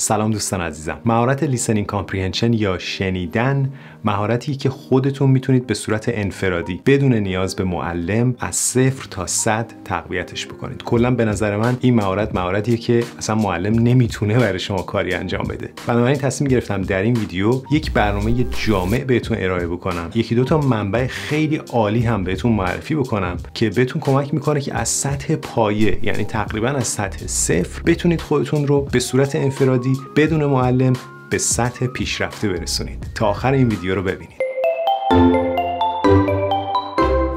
سلام دوستان عزیزم مهارت لیسنینگ کامپریهنشن یا شنیدن مهارتی که خودتون میتونید به صورت انفرادی بدون نیاز به معلم از صفر تا صد تقویتش بکنید کلا به نظر من این مهارت مهارتیه که اصلا معلم نمیتونه برای شما کاری انجام بده بنابراین تصمیم گرفتم در این ویدیو یک برنامه جامع بهتون ارائه بکنم یکی دو تا منبع خیلی عالی هم بهتون معرفی بکنم که بهتون کمک میکنه که از سطح پایه یعنی تقریبا از سطح صفر بتونید خودتون رو به صورت انفرادی بدون معلم به سطح پیشرفته برسونید تا آخر این ویدیو رو ببینید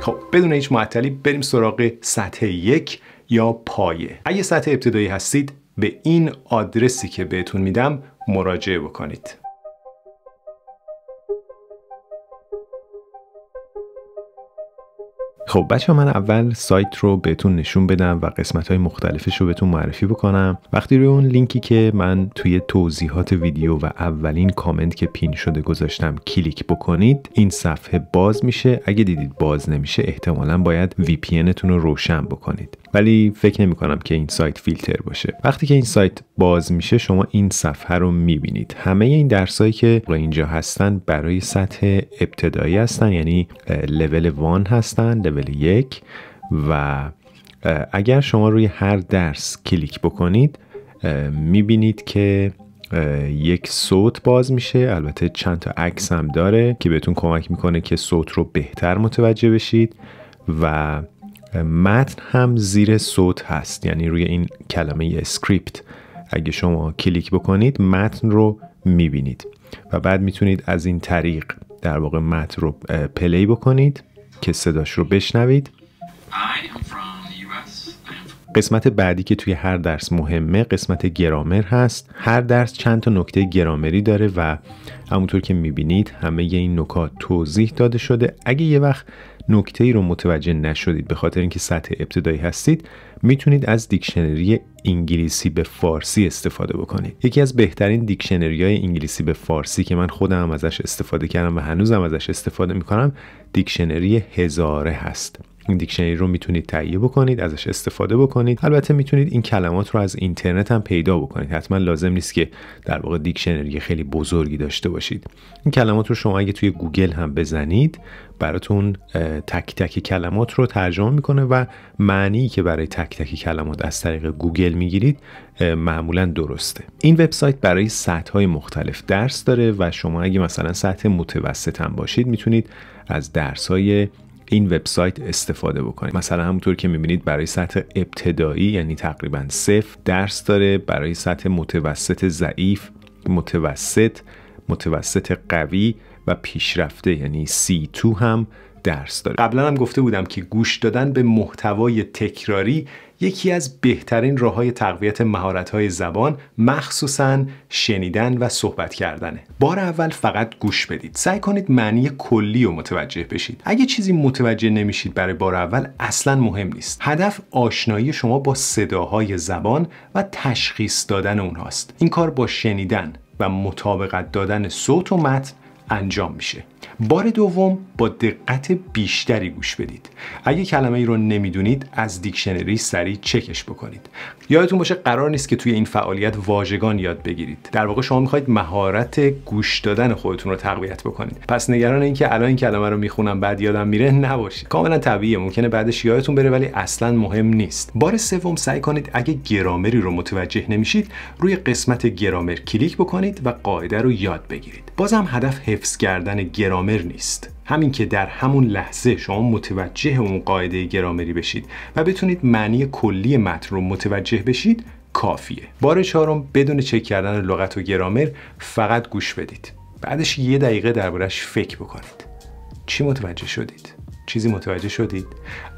خب بدون هیچ معطلی بریم سراغ سطح یک یا پایه اگه سطح ابتدایی هستید به این آدرسی که بهتون میدم مراجعه بکنید خب بچه من اول سایت رو بهتون نشون بدم و قسمت های مختلفش رو بهتون معرفی بکنم وقتی روی اون لینکی که من توی توضیحات ویدیو و اولین کامنت که پین شده گذاشتم کلیک بکنید این صفحه باز میشه اگه دیدید باز نمیشه احتمالا باید وی رو روشن بکنید ولی فکر نمی کنم که این سایت فیلتر باشه وقتی که این سایت باز میشه شما این صفحه رو میبینید همه این درسایی که اینجا هستن برای سطح ابتدایی هستن یعنی لول وان هستن لول یک و اگر شما روی هر درس کلیک بکنید میبینید که یک صوت باز میشه البته چند تا عکس هم داره که بهتون کمک میکنه که صوت رو بهتر متوجه بشید و متن هم زیر صوت هست یعنی روی این کلمه ای اسکریپت اگه شما کلیک بکنید متن رو میبینید و بعد میتونید از این طریق در واقع متن رو پلی بکنید که صداش رو بشنوید قسمت بعدی که توی هر درس مهمه قسمت گرامر هست هر درس چند تا نکته گرامری داره و همونطور که میبینید همه این نکات توضیح داده شده اگه یه وقت نکته ای رو متوجه نشدید به خاطر اینکه سطح ابتدایی هستید میتونید از دیکشنری انگلیسی به فارسی استفاده بکنید یکی از بهترین دیکشنری های انگلیسی به فارسی که من خودم ازش استفاده کردم و هنوزم ازش استفاده میکنم دیکشنری هزاره هست این دیکشنری رو میتونید تهیه بکنید ازش استفاده بکنید البته میتونید این کلمات رو از اینترنت هم پیدا بکنید حتما لازم نیست که در واقع دیکشنری خیلی بزرگی داشته باشید این کلمات رو شما اگه توی گوگل هم بزنید براتون تک تک کلمات رو ترجمه میکنه و معنی که برای تک تک کلمات از طریق گوگل میگیرید معمولا درسته این وبسایت برای سطح های مختلف درس داره و شما اگه مثلا سطح متوسط هم باشید میتونید از درس های این وبسایت استفاده بکنید مثلا همونطور که میبینید برای سطح ابتدایی یعنی تقریبا صفر درس داره برای سطح متوسط ضعیف متوسط متوسط قوی و پیشرفته یعنی C2 هم درس داره قبلا هم گفته بودم که گوش دادن به محتوای تکراری یکی از بهترین راه های تقویت مهارت های زبان مخصوصا شنیدن و صحبت کردنه بار اول فقط گوش بدید سعی کنید معنی کلی رو متوجه بشید اگه چیزی متوجه نمیشید برای بار اول اصلا مهم نیست هدف آشنایی شما با صداهای زبان و تشخیص دادن اونهاست این کار با شنیدن و مطابقت دادن صوت و متن انجام میشه بار دوم با دقت بیشتری گوش بدید اگه کلمه ای رو نمیدونید از دیکشنری سریع چکش بکنید یادتون باشه قرار نیست که توی این فعالیت واژگان یاد بگیرید در واقع شما میخواید مهارت گوش دادن خودتون رو تقویت بکنید پس نگران اینکه الان این کلمه رو میخونم بعد یادم میره نباشید کاملا طبیعیه ممکنه بعدش یادتون بره ولی اصلا مهم نیست بار سوم سعی کنید اگه گرامری رو متوجه نمیشید روی قسمت گرامر کلیک بکنید و قاعده رو یاد بگیرید بازم هدف حفظ کردن گرامر گرامر نیست همین که در همون لحظه شما متوجه اون قاعده گرامری بشید و بتونید معنی کلی متن رو متوجه بشید کافیه بار چهارم بدون چک کردن لغت و گرامر فقط گوش بدید بعدش یه دقیقه دربارش فکر بکنید چی متوجه شدید چیزی متوجه شدید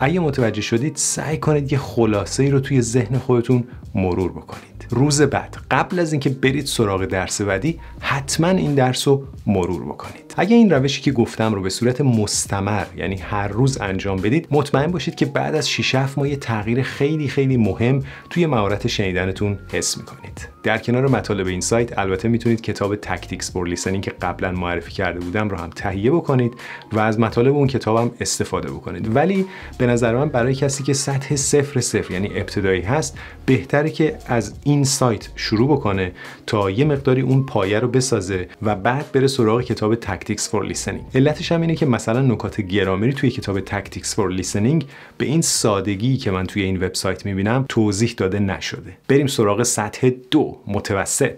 اگه متوجه شدید سعی کنید یه خلاصه ای رو توی ذهن خودتون مرور بکنید روز بعد قبل از اینکه برید سراغ درس بعدی حتما این درس رو مرور بکنید اگه این روشی که گفتم رو به صورت مستمر یعنی هر روز انجام بدید مطمئن باشید که بعد از 6 7 ماه یه تغییر خیلی خیلی مهم توی مهارت شنیدنتون حس میکنید در کنار مطالب این سایت البته میتونید کتاب تکتیکس فور که قبلا معرفی کرده بودم رو هم تهیه بکنید و از مطالب اون کتابم استفاده بکنید ولی به نظر من برای کسی که سطح صفر صفر یعنی ابتدایی هست بهتره که از این سایت شروع بکنه تا یه مقداری اون پایه رو بسازه و بعد بره سراغ کتاب تکتیکس فور لیسنینگ علتش هم اینه که مثلا نکات گرامری توی کتاب تکتیکس فور لیسنینگ به این سادگی که من توی این وبسایت میبینم توضیح داده نشده بریم سراغ سطح دو متوسط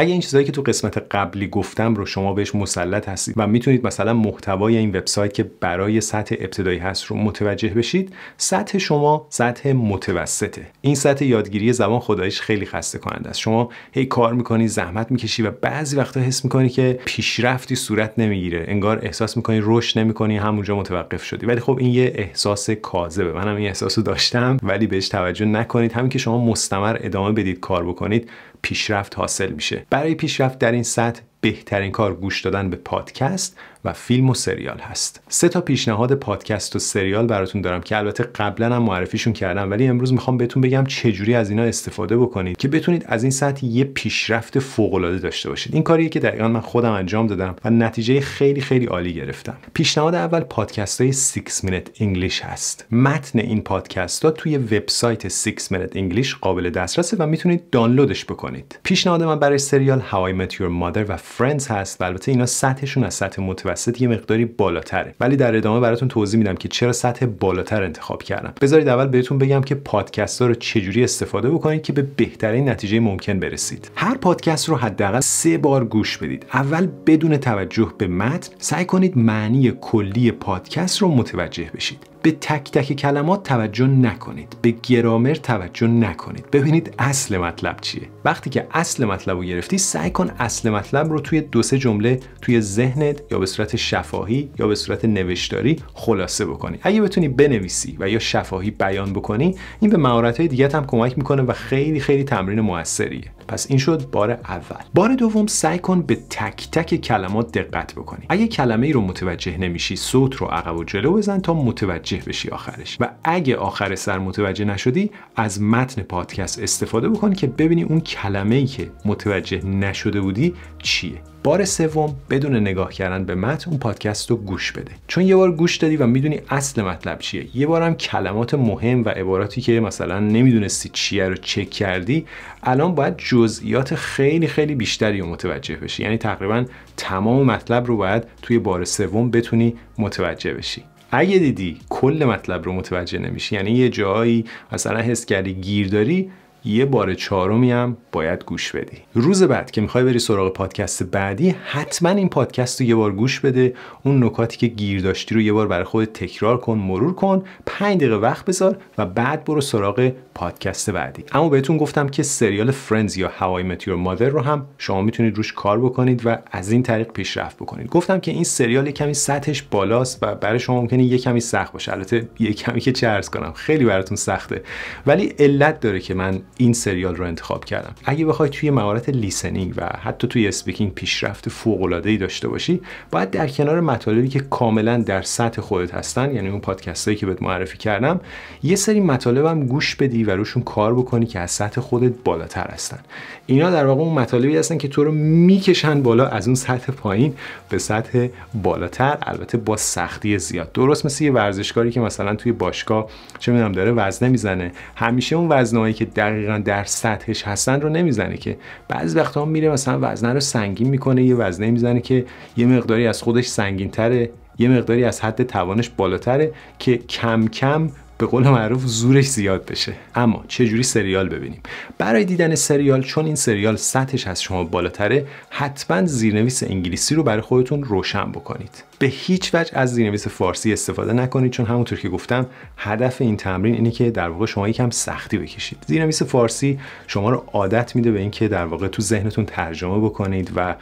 اگه این چیزایی که تو قسمت قبلی گفتم رو شما بهش مسلط هستید و میتونید مثلا محتوای این وبسایت که برای سطح ابتدایی هست رو متوجه بشید سطح شما سطح متوسطه این سطح یادگیری زبان خدایش خیلی خسته کننده است شما هی کار میکنی زحمت میکشی و بعضی وقتا حس میکنی که پیشرفتی صورت نمیگیره انگار احساس میکنی رشد نمیکنی همونجا متوقف شدی ولی خب این یه احساس کاذبه منم این احساس داشتم ولی بهش توجه نکنید همین که شما مستمر ادامه بدید کار بکنید پیشرفت حاصل میشه برای پیشرفت در این سطح بهترین کار گوش دادن به پادکست و فیلم و سریال هست سه تا پیشنهاد پادکست و سریال براتون دارم که البته قبلا هم معرفیشون کردم ولی امروز میخوام بهتون بگم چجوری از اینا استفاده بکنید که بتونید از این سطح یه پیشرفت فوق العاده داشته باشید این کاریه که دقیقا من خودم انجام دادم و نتیجه خیلی خیلی عالی گرفتم پیشنهاد اول پادکست های 6 minute english هست متن این پادکست ها توی وبسایت 6 minute english قابل دسترسه و میتونید دانلودش بکنید پیشنهاد من برای سریال How I و Friends هست و البته اینا سطحشون از سطح متوسط یه مقداری بالاتره ولی در ادامه براتون توضیح میدم که چرا سطح بالاتر انتخاب کردم بذارید اول بهتون بگم که پادکست ها رو چجوری استفاده بکنید که به بهترین نتیجه ممکن برسید هر پادکست رو حداقل سه بار گوش بدید اول بدون توجه به متن سعی کنید معنی کلی پادکست رو متوجه بشید به تک تک کلمات توجه نکنید به گرامر توجه نکنید ببینید اصل مطلب چیه وقتی که اصل مطلب رو گرفتی سعی کن اصل مطلب رو توی دو سه جمله توی ذهنت یا به صورت شفاهی یا به صورت نوشتاری خلاصه بکنی اگه بتونی بنویسی و یا شفاهی بیان بکنی این به مهارت‌های دیگه هم کمک میکنه و خیلی خیلی تمرین موثریه پس این شد بار اول بار دوم سعی کن به تک تک کلمات دقت بکنی اگه کلمه ای رو متوجه نمیشی صوت رو عقب و جلو بزن تا متوجه بشی آخرش و اگه آخر سر متوجه نشدی از متن پادکست استفاده بکن که ببینی اون کلمه ای که متوجه نشده بودی چیه بار سوم بدون نگاه کردن به متن اون پادکست رو گوش بده چون یه بار گوش دادی و میدونی اصل مطلب چیه یه هم کلمات مهم و عباراتی که مثلا نمیدونستی چیه رو چک کردی الان باید جزئیات خیلی خیلی بیشتری رو متوجه بشی یعنی تقریبا تمام مطلب رو باید توی بار سوم بتونی متوجه بشی اگه دیدی کل مطلب رو متوجه نمیشی یعنی یه جایی مثلا حس کردی گیر داری یه بار چهارمی هم باید گوش بدی روز بعد که میخوای بری سراغ پادکست بعدی حتما این پادکست رو یه بار گوش بده اون نکاتی که گیر داشتی رو یه بار برای خود تکرار کن مرور کن پنج دقیقه وقت بذار و بعد برو سراغ پادکست بعدی اما بهتون گفتم که سریال فرندز یا هوای متیور مادر رو هم شما میتونید روش کار بکنید و از این طریق پیشرفت بکنید گفتم که این سریال یه کمی سطحش بالاست و برای شما ممکنه یه کمی سخت باشه البته یه کمی که چرز کنم خیلی براتون سخته ولی علت داره که من این سریال رو انتخاب کردم اگه بخوای توی مهارت لیسنینگ و حتی توی اسپیکینگ پیشرفت فوق ای داشته باشی باید در کنار مطالبی که کاملا در سطح خودت هستن یعنی اون پادکستایی که بهت معرفی کردم یه سری مطالبم گوش بدی و روشون کار بکنی که از سطح خودت بالاتر هستن اینا در واقع اون مطالبی هستن که تو رو میکشن بالا از اون سطح پایین به سطح بالاتر البته با سختی زیاد درست مثل یه ورزشکاری که مثلا توی باشگاه چه میدونم داره وزنه میزنه همیشه اون وزنهایی که در دقیقا در سطحش هستن رو نمیزنه که بعضی وقتا میره مثلا وزنه رو سنگین میکنه یه وزنه میزنه که یه مقداری از خودش سنگین تره یه مقداری از حد توانش بالاتره که کم کم به قول معروف زورش زیاد بشه اما چه جوری سریال ببینیم برای دیدن سریال چون این سریال سطحش از شما بالاتره حتما زیرنویس انگلیسی رو برای خودتون روشن بکنید به هیچ وجه از زیرنویس فارسی استفاده نکنید چون همونطور که گفتم هدف این تمرین اینه که در واقع شما یکم سختی بکشید زیرنویس فارسی شما رو عادت میده به اینکه در واقع تو ذهنتون ترجمه بکنید و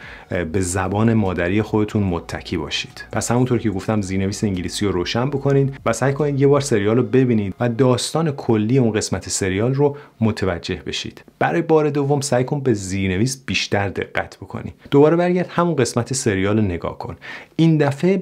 به زبان مادری خودتون متکی باشید پس همونطور که گفتم زیرنویس انگلیسی رو روشن بکنید و سعی کنید یه بار سریال رو ببینید و داستان کلی اون قسمت سریال رو متوجه بشید برای بار دوم سعی کن به زیرنویس بیشتر دقت بکنید دوباره برگرد همون قسمت سریال رو نگاه کن این دفعه به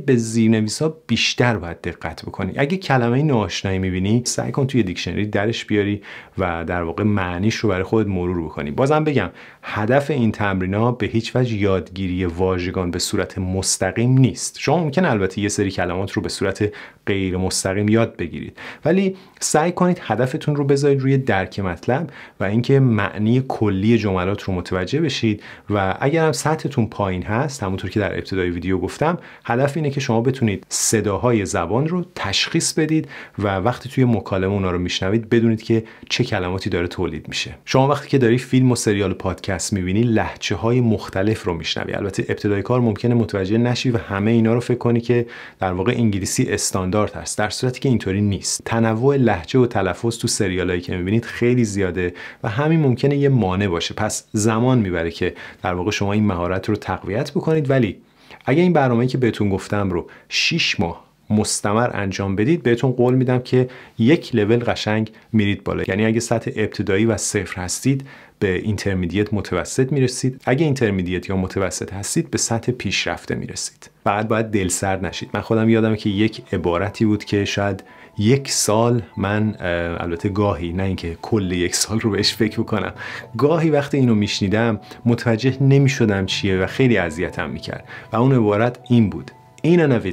به ها بیشتر باید دقت بکنی اگه کلمه ناشنایی میبینی سعی کن توی دیکشنری درش بیاری و در واقع معنیش رو برای خود مرور بکنی بازم بگم هدف این تمرینا به هیچ وجه یادگیری واژگان به صورت مستقیم نیست شما ممکن البته یه سری کلمات رو به صورت غیر مستقیم یاد بگیرید ولی سعی کنید هدفتون رو بذارید روی درک مطلب و اینکه معنی کلی جملات رو متوجه بشید و اگر هم سطحتون پایین هست همونطور که در ابتدای ویدیو گفتم هدف اینه که شما بتونید صداهای زبان رو تشخیص بدید و وقتی توی مکالمه اونا رو میشنوید بدونید که چه کلماتی داره تولید میشه شما وقتی که داری فیلم و سریال و پادکست میبینی لحچه های مختلف رو میشنوی البته ابتدای کار ممکنه متوجه نشی و همه اینا رو فکر کنی که در واقع انگلیسی استاندارد هست در صورتی که اینطوری نیست تنوع لحجه و تلفظ تو سریالایی که میبینید خیلی زیاده و همین ممکنه یه مانع باشه پس زمان میبره که در واقع شما این مهارت رو تقویت بکنید ولی اگه این برنامه که بهتون گفتم رو 6 ماه مستمر انجام بدید بهتون قول میدم که یک لول قشنگ میرید بالا یعنی اگه سطح ابتدایی و صفر هستید به اینترمدیت متوسط میرسید اگه اینترمدیت یا متوسط هستید به سطح پیشرفته میرسید بعد باید دلسرد نشید من خودم یادم که یک عبارتی بود که شاید یک سال من البته گاهی نه اینکه کل یک سال رو بهش فکر بکنم گاهی وقتی اینو میشنیدم متوجه نمیشدم چیه و خیلی اذیتم میکرد و اون عبارت این بود in and of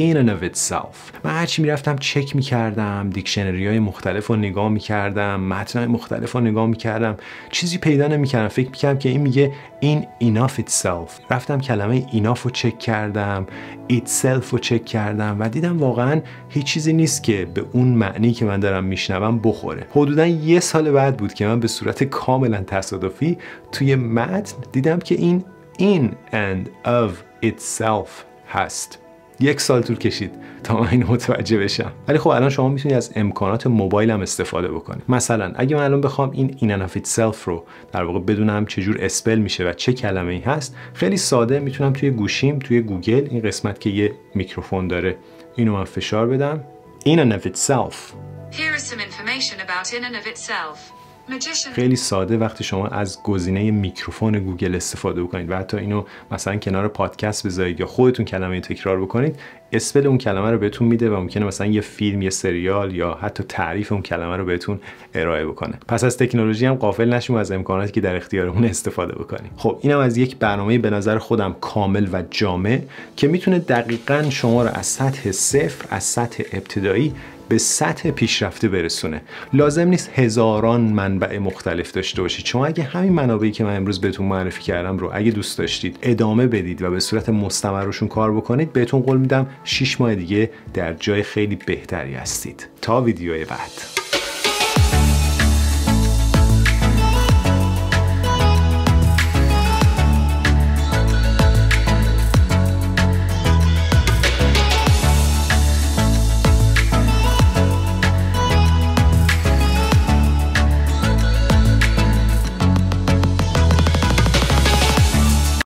in and of itself من هرچی میرفتم چک میکردم دیکشنری های مختلف رو نگاه میکردم متن های مختلف رو نگاه میکردم چیزی پیدا نمیکردم فکر میکردم که این میگه این enough itself رفتم کلمه enough رو چک کردم itself رو چک کردم و دیدم واقعا هیچ چیزی نیست که به اون معنی که من دارم میشنوم بخوره حدودا یه سال بعد بود که من به صورت کاملا تصادفی توی متن دیدم که این این and of itself هست یک سال طول کشید تا من اینو متوجه بشم ولی خب الان شما میتونید از امکانات موبایل هم استفاده بکنید مثلا اگه من الان بخوام این این of سلف رو در واقع بدونم چجور اسپل میشه و چه کلمه ای هست خیلی ساده میتونم توی گوشیم توی گوگل این قسمت که یه میکروفون داره اینو من فشار بدم in Here is some information about in and of itself خیلی ساده وقتی شما از گزینه میکروفون گوگل استفاده بکنید و حتی اینو مثلا کنار پادکست بذارید یا خودتون کلمه تکرار بکنید اسپل اون کلمه رو بهتون میده و ممکنه مثلا یه فیلم یه سریال یا حتی تعریف اون کلمه رو بهتون ارائه بکنه پس از تکنولوژی هم قافل نشیم و از امکاناتی که در اختیارمون استفاده بکنیم خب اینم از یک برنامه به نظر خودم کامل و جامع که میتونه دقیقا شما رو از سطح صفر از سطح ابتدایی به سطح پیشرفته برسونه لازم نیست هزاران منبع مختلف داشته باشید چون اگه همین منابعی که من امروز بهتون معرفی کردم رو اگه دوست داشتید ادامه بدید و به صورت مستمرشون کار بکنید بهتون قول میدم 6 ماه دیگه در جای خیلی بهتری هستید تا ویدیوی بعد